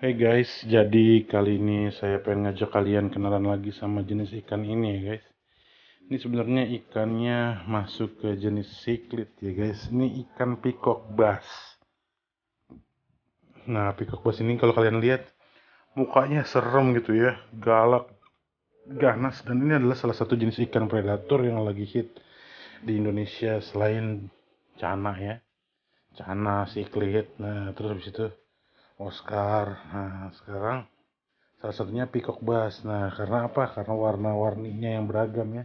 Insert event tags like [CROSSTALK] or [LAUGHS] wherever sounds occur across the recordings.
Hai hey guys, jadi kali ini saya pengen ngajak kalian kenalan lagi sama jenis ikan ini ya guys. Ini sebenarnya ikannya masuk ke jenis siklit ya guys. Ini ikan pikok bass. Nah, pikok bass ini kalau kalian lihat mukanya serem gitu ya, galak, ganas dan ini adalah salah satu jenis ikan predator yang lagi hit di Indonesia selain cana ya. Cana, siklit, nah terus habis itu Oscar nah sekarang salah satunya peacock bass nah karena apa karena warna-warninya yang beragam ya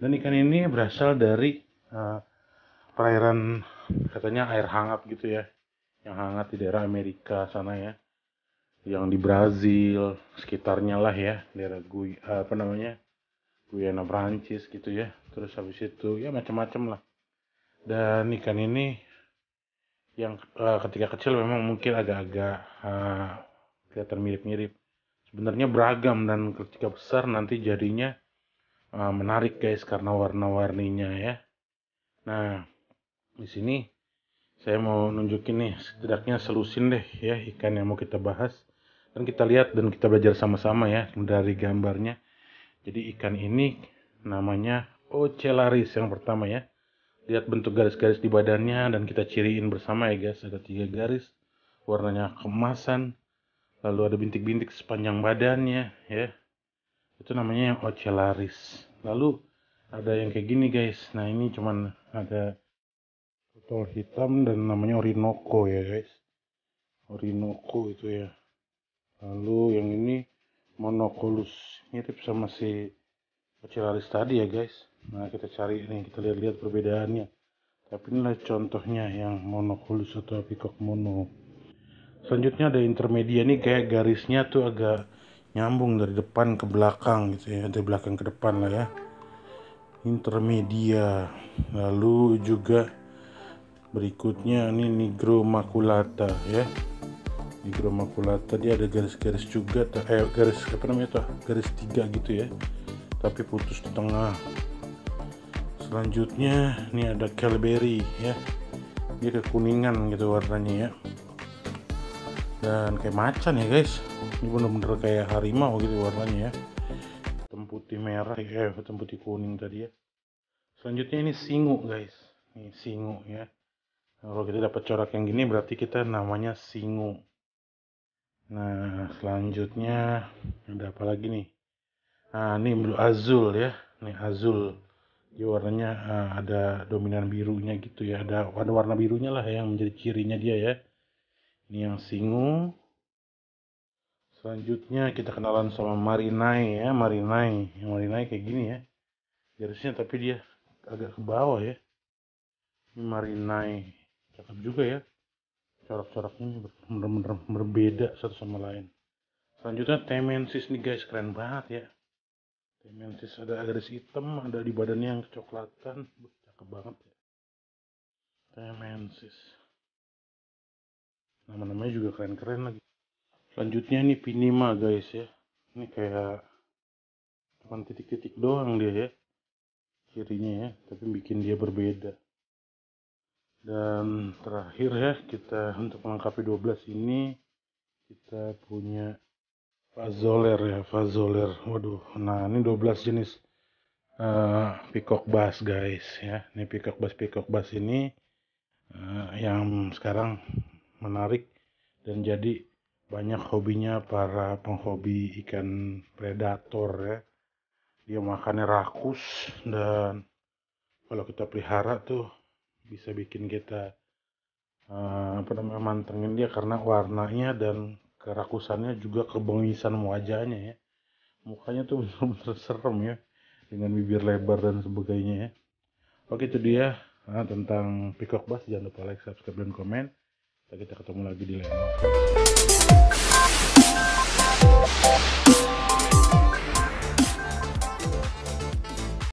dan ikan ini berasal dari uh, perairan katanya air hangat gitu ya yang hangat di daerah Amerika sana ya yang di Brazil sekitarnya lah ya daerah Gui eh, apa namanya Guyana Prancis gitu ya terus habis itu ya macam-macam lah dan ikan ini yang uh, ketika kecil memang mungkin agak-agak uh, kelihatan mirip-mirip. Sebenarnya beragam dan ketika besar nanti jadinya uh, menarik guys karena warna-warninya ya. Nah, di sini saya mau nunjukin nih setidaknya selusin deh ya ikan yang mau kita bahas dan kita lihat dan kita belajar sama-sama ya dari gambarnya. Jadi ikan ini namanya Ocelaris yang pertama ya lihat bentuk garis-garis di badannya dan kita ciriin bersama ya guys ada tiga garis warnanya kemasan lalu ada bintik-bintik sepanjang badannya ya itu namanya yang ocelaris lalu ada yang kayak gini guys nah ini cuman ada botol hitam dan namanya orinoco ya guys orinoco itu ya lalu yang ini monoculus mirip sama si ocelaris tadi ya guys Nah, kita cari ini kita lihat-lihat perbedaannya. Tapi inilah contohnya yang monokulus atau peacock mono. Selanjutnya ada intermedia nih kayak garisnya tuh agak nyambung dari depan ke belakang gitu ya, dari belakang ke depan lah ya. Intermedia. Lalu juga berikutnya ini nigro maculata ya. Nigro maculata dia ada garis-garis juga eh garis apa namanya tuh? Garis tiga gitu ya. Tapi putus di tengah selanjutnya ini ada Calberry ya dia kekuningan gitu warnanya ya dan kayak macan ya guys ini bener-bener kayak harimau gitu warnanya ya hitam putih merah ya, eh hitam putih kuning tadi ya selanjutnya ini singu guys ini singu ya kalau kita dapat corak yang gini berarti kita namanya singu nah selanjutnya ada apa lagi nih nah ini blue azul ya ini azul dia warnanya uh, ada dominan birunya gitu ya ada ada warna birunya lah ya yang menjadi cirinya dia ya ini yang singu selanjutnya kita kenalan sama marinai ya marinai yang marinai kayak gini ya garisnya tapi dia agak ke bawah ya ini marinai cakep juga ya corak-coraknya bener-bener berbeda satu sama lain selanjutnya temensis nih guys keren banget ya Temensis ada garis hitam, ada di badannya yang kecoklatan. Buh, cakep banget ya. Temensis. Nama-namanya juga keren-keren lagi. Selanjutnya ini Pinima guys ya. Ini kayak cuman titik-titik doang dia ya. Kirinya ya, tapi bikin dia berbeda. Dan terakhir ya, kita untuk melengkapi 12 ini kita punya Fazoler ya, Fazoler. Waduh, nah ini 12 jenis uh, peacock bass guys ya. Ini peacock bass peacock bass ini uh, yang sekarang menarik dan jadi banyak hobinya para penghobi ikan predator ya. Dia makannya rakus dan kalau kita pelihara tuh bisa bikin kita uh, apa namanya mantengin dia karena warnanya dan kerakusannya juga kebengisan wajahnya ya mukanya tuh [LAUGHS] bener-bener serem ya dengan bibir lebar dan sebagainya ya oke itu dia nah, tentang Peacock Bass jangan lupa like subscribe dan komen kita ketemu lagi di lain waktu